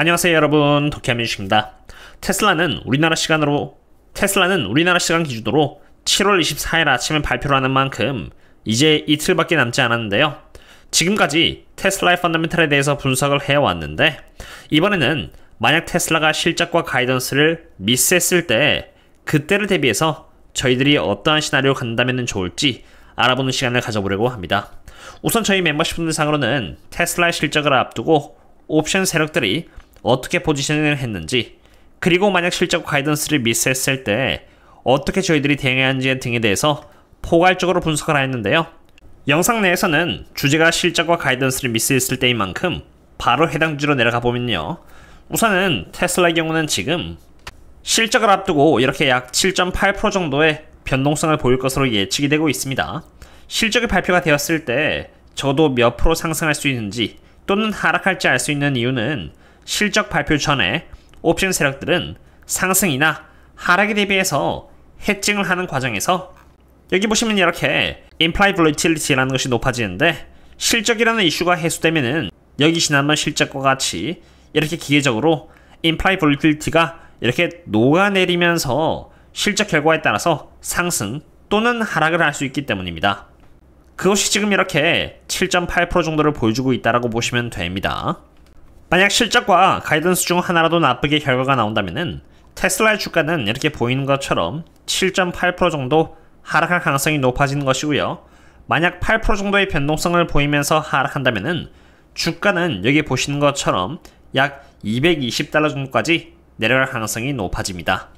안녕하세요 여러분 도쿄아민식입니다 테슬라는 우리나라 시간으로 테슬라는 우리나라 시간 기준으로 7월 24일 아침에 발표를 하는 만큼 이제 이틀밖에 남지 않았는데요 지금까지 테슬라의 펀더멘탈에 대해서 분석을 해왔는데 이번에는 만약 테슬라가 실적과 가이던스를 미스했을 때 그때를 대비해서 저희들이 어떠한 시나리오 를 간다면 좋을지 알아보는 시간을 가져보려고 합니다 우선 저희 멤버십 분들 상으로는 테슬라의 실적을 앞두고 옵션 세력들이 어떻게 포지션을 했는지, 그리고 만약 실적 가이던스를 미스했을 때 어떻게 저희들이 대응해야 하는지 등에 대해서 포괄적으로 분석을 하였는데요. 영상 내에서는 주제가 실적과 가이던스를 미스했을 때인 만큼 바로 해당 주제로 내려가 보면요. 우선은 테슬라의 경우는 지금 실적을 앞두고 이렇게 약 7.8% 정도의 변동성을 보일 것으로 예측이 되고 있습니다. 실적이 발표가 되었을 때 저도 몇 프로 상승할 수 있는지 또는 하락할지 알 수 있는 이유는 실적 발표 전에 옵션 세력들은 상승이나 하락에 대비해서 해칭을 하는 과정에서 여기 보시면 이렇게 implied volatility라는 것이 높아지는데 실적이라는 이슈가 해소되면은 여기 지난번 실적과 같이 이렇게 기계적으로 implied volatility가 이렇게 녹아내리면서 실적 결과에 따라서 상승 또는 하락을 할 수 있기 때문입니다. 그것이 지금 이렇게 7.8% 정도를 보여주고 있다라고 보시면 됩니다. 만약 실적과 가이던스 중 하나라도 나쁘게 결과가 나온다면 테슬라의 주가는 이렇게 보이는 것처럼 7.8% 정도 하락할 가능성이 높아지는 것이고요. 만약 8% 정도의 변동성을 보이면서 하락한다면 주가는 여기 보시는 것처럼 약 220달러 정도까지 내려갈 가능성이 높아집니다.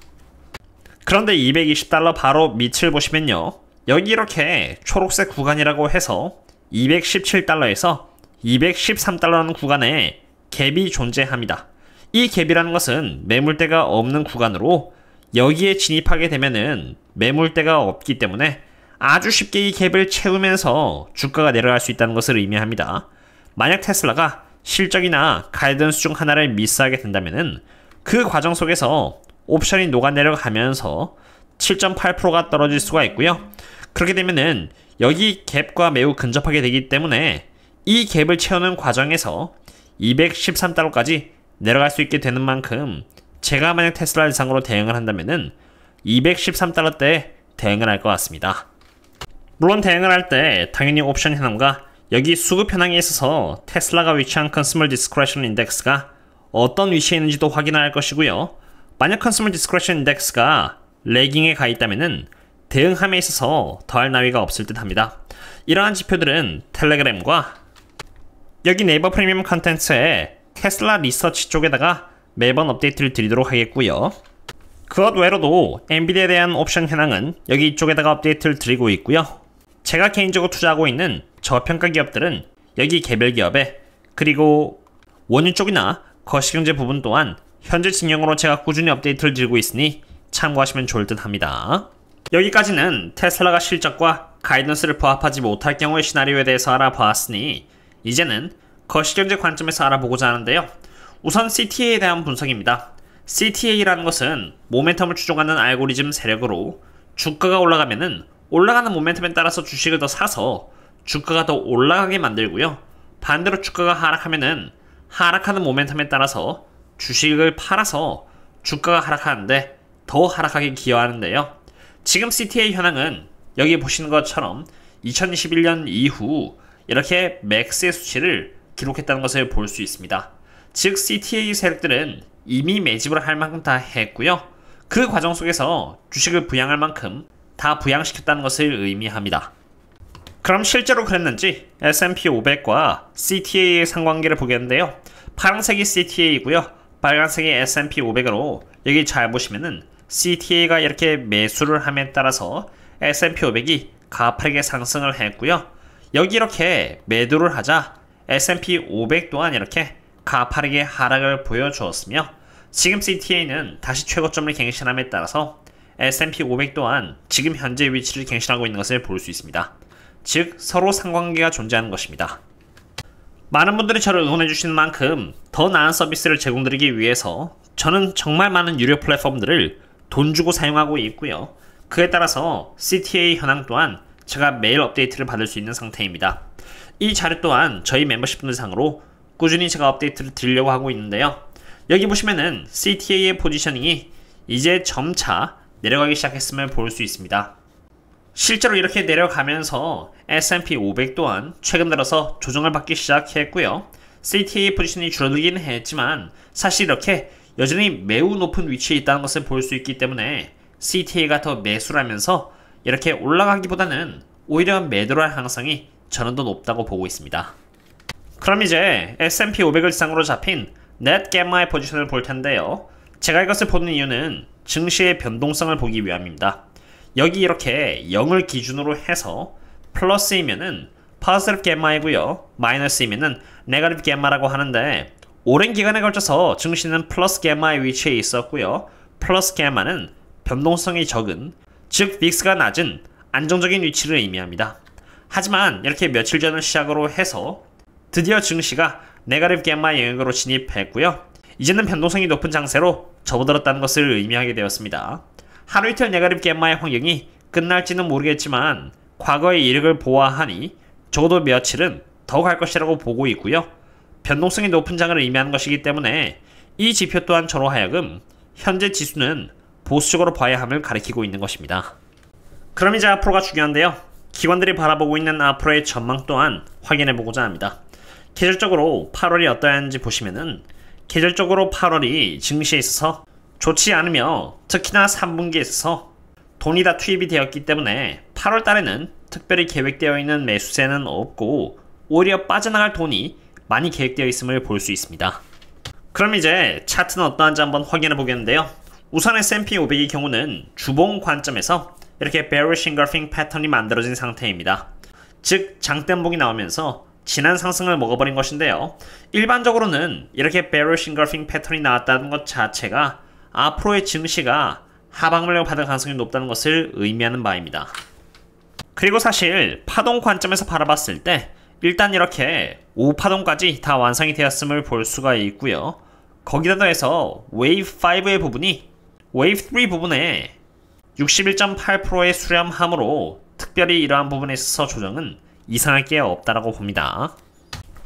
그런데 220달러 바로 밑을 보시면요. 여기 이렇게 초록색 구간이라고 해서 217달러에서 213달러라는 구간에 갭이 존재합니다. 이 갭이라는 것은 매물대가 없는 구간으로 여기에 진입하게 되면은 매물대가 없기 때문에 아주 쉽게 이 갭을 채우면서 주가가 내려갈 수 있다는 것을 의미합니다. 만약 테슬라가 실적이나 가이던스 중 하나를 미스하게 된다면은 그 과정 속에서 옵션이 녹아내려 가면서 7.8%가 떨어질 수가 있고요. 그렇게 되면은 여기 갭과 매우 근접하게 되기 때문에 이 갭을 채우는 과정에서 213달러까지 내려갈 수 있게 되는 만큼 제가 만약 테슬라 이상으로 대응을 한다면은 2 1 3달러때 대응을 할 것 같습니다. 물론 대응을 할 때 당연히 옵션 현황과 여기 수급 현황에 있어서 테슬라가 위치한 컨스멀 디스크레션 인덱스가 어떤 위치에 있는지도 확인할 것이고요. 만약 컨스멀 디스크레션 인덱스가 레깅에 가 있다면은 대응함에 있어서 더할 나위가 없을 듯 합니다. 이러한 지표들은 텔레그램과 여기 네이버 프리미엄 컨텐츠에 테슬라 리서치 쪽에다가 매번 업데이트를 드리도록 하겠고요. 그것 외로도 엔비디아에 대한 옵션 현황은 여기 이쪽에다가 업데이트를 드리고 있고요. 제가 개인적으로 투자하고 있는 저평가 기업들은 여기 개별 기업에 그리고 원유 쪽이나 거시경제 부분 또한 현재 진영으로 제가 꾸준히 업데이트를 드리고 있으니 참고하시면 좋을 듯 합니다. 여기까지는 테슬라가 실적과 가이던스를 부합하지 못할 경우의 시나리오에 대해서 알아보았으니 이제는 거시경제 관점에서 알아보고자 하는데요. 우선 CTA에 대한 분석입니다. CTA라는 것은 모멘텀을 추종하는 알고리즘 세력으로 주가가 올라가면은 올라가는 모멘텀에 따라서 주식을 더 사서 주가가 더 올라가게 만들고요. 반대로 주가가 하락하면은 하락하는 모멘텀에 따라서 주식을 팔아서 주가가 하락하는데 더 하락하게 기여하는데요. 지금 CTA 현황은 여기 보시는 것처럼 2021년 이후 이렇게 맥스의 수치를 기록했다는 것을 볼 수 있습니다. 즉 CTA 세력들은 이미 매집을 할 만큼 다 했고요. 그 과정 속에서 주식을 부양할 만큼 다 부양시켰다는 것을 의미합니다. 그럼 실제로 그랬는지 S&P 500과 CTA의 상관계를 보겠는데요. 파란색이 CTA이고요. 빨간색이 S&P 500으로 여기 잘 보시면은 CTA가 이렇게 매수를 함에 따라서 S&P 500이 가파르게 상승을 했고요. 여기 이렇게 매도를 하자 S&P 500 또한 이렇게 가파르게 하락을 보여주었으며 지금 CTA는 다시 최고점을 갱신함에 따라서 S&P 500 또한 지금 현재 위치를 갱신하고 있는 것을 볼 수 있습니다. 즉 서로 상관계가 존재하는 것입니다. 많은 분들이 저를 응원해 주시는 만큼 더 나은 서비스를 제공드리기 위해서 저는 정말 많은 유료 플랫폼들을 돈 주고 사용하고 있고요. 그에 따라서 CTA 현황 또한 제가 매일 업데이트를 받을 수 있는 상태입니다. 이 자료 또한 저희 멤버십 분들 상으로 꾸준히 제가 업데이트를 드리려고 하고 있는데요. 여기 보시면은 CTA의 포지셔닝이 이제 점차 내려가기 시작했음을 볼 수 있습니다. 실제로 이렇게 내려가면서 S&P 500 또한 최근 들어서 조정을 받기 시작했고요. CTA 포지션이 줄어들긴 했지만 사실 이렇게 여전히 매우 높은 위치에 있다는 것을 볼 수 있기 때문에 CTA가 더 매수라면서 이렇게 올라가기보다는 오히려 매도할 가능성이 저는 더 높다고 보고 있습니다. 그럼 이제 S&P 500을 상으로 잡힌 넷 게마의 포지션을 볼 텐데요. 제가 이것을 보는 이유는 증시의 변동성을 보기 위함입니다. 여기 이렇게 0을 기준으로 해서 플러스이면은 파스티브 게마이고요. 마이너스이면은 네가티브 게마라고 하는데 오랜 기간에 걸쳐서 증시는 플러스 게마의 위치에 있었고요. 플러스 게마는 변동성이 적은 즉 빅스가 낮은 안정적인 위치를 의미합니다. 하지만 이렇게 며칠 전을 시작으로 해서 드디어 증시가 네가립 겜마 영역으로 진입했고요. 이제는 변동성이 높은 장세로 접어들었다는 것을 의미하게 되었습니다. 하루 이틀 네가립 겜마의 환경이 끝날지는 모르겠지만 과거의 이력을 보아하니 적어도 며칠은 더 갈 것이라고 보고 있고요. 변동성이 높은 장을 의미하는 것이기 때문에 이 지표 또한 저로 하여금 현재 지수는 보수적으로 봐야 함을 가리키고 있는 것입니다. 그럼 이제 앞으로가 중요한데요. 기관들이 바라보고 있는 앞으로의 전망 또한 확인해보고자 합니다. 계절적으로 8월이 어떠한지 보시면은 계절적으로 8월이 증시에 있어서 좋지 않으며 특히나 3분기에 있어서 돈이 다 투입이 되었기 때문에 8월 달에는 특별히 계획되어 있는 매수세는 없고 오히려 빠져나갈 돈이 많이 계획되어 있음을 볼 수 있습니다. 그럼 이제 차트는 어떠한지 한번 확인해 보겠는데요. 우선 S&P 500의 경우는 주봉 관점에서 이렇게 bearish engulfing 패턴이 만들어진 상태입니다. 즉 장대봉이 나오면서 지난 상승을 먹어버린 것인데요. 일반적으로는 이렇게 bearish engulfing 패턴이 나왔다는 것 자체가 앞으로의 증시가 하방 물량 받을 가능성이 높다는 것을 의미하는 바입니다. 그리고 사실 파동 관점에서 바라봤을 때 일단 이렇게 5파동까지 다 완성이 되었음을 볼 수가 있고요. 거기다 더해서 웨이브 5의 부분이 웨이브 3 부분에 61.8%의 수렴함으로 특별히 이러한 부분에 있어서 조정은 이상할 게 없다라고 봅니다.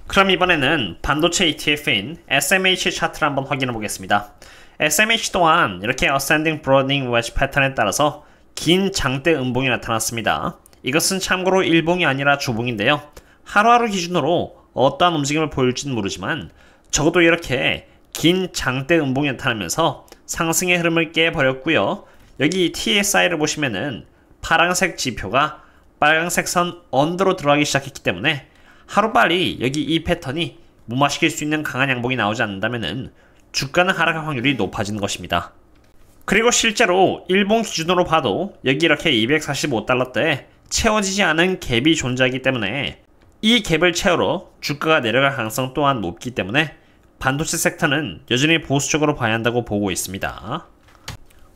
그럼 이번에는 반도체 ETF인 SMH 차트를 한번 확인해 보겠습니다. SMH 또한 이렇게 Ascending Broadening Wedge 패턴에 따라서 긴 장대 음봉이 나타났습니다. 이것은 참고로 일봉이 아니라 주봉인데요. 하루하루 기준으로 어떠한 움직임을 보일지는 모르지만 적어도 이렇게 긴 장대 음봉이 나타나면서 상승의 흐름을 깨버렸고요. 여기 TSI를 보시면은 파란색 지표가 빨간색 선 언더로 들어가기 시작했기 때문에 하루빨리 여기 이 패턴이 무마시킬 수 있는 강한 양봉이 나오지 않는다면 주가는 하락할 확률이 높아지는 것입니다. 그리고 실제로 일본 기준으로 봐도 여기 이렇게 245달러대에 채워지지 않은 갭이 존재하기 때문에 이 갭을 채우러 주가가 내려갈 가능성 또한 높기 때문에 반도체 섹터는 여전히 보수적으로 봐야 한다고 보고 있습니다.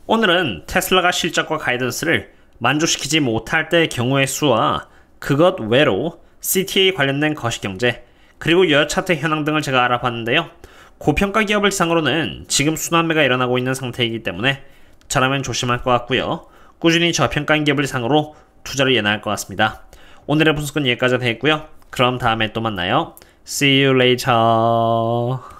오늘은 테슬라가 실적과 가이던스를 만족시키지 못할 때의 경우의 수와 그것 외로 CTA 관련된 거시경제 그리고 여차트 현황 등을 제가 알아봤는데요. 고평가 기업을 상으로는 지금 순환매가 일어나고 있는 상태이기 때문에 저라면 조심할 것 같고요. 꾸준히 저평가인 기업을 상으로 투자를 예나할 것 같습니다. 오늘의 분석은 여기까지 되겠고요. 그럼 다음에 또 만나요. See you later.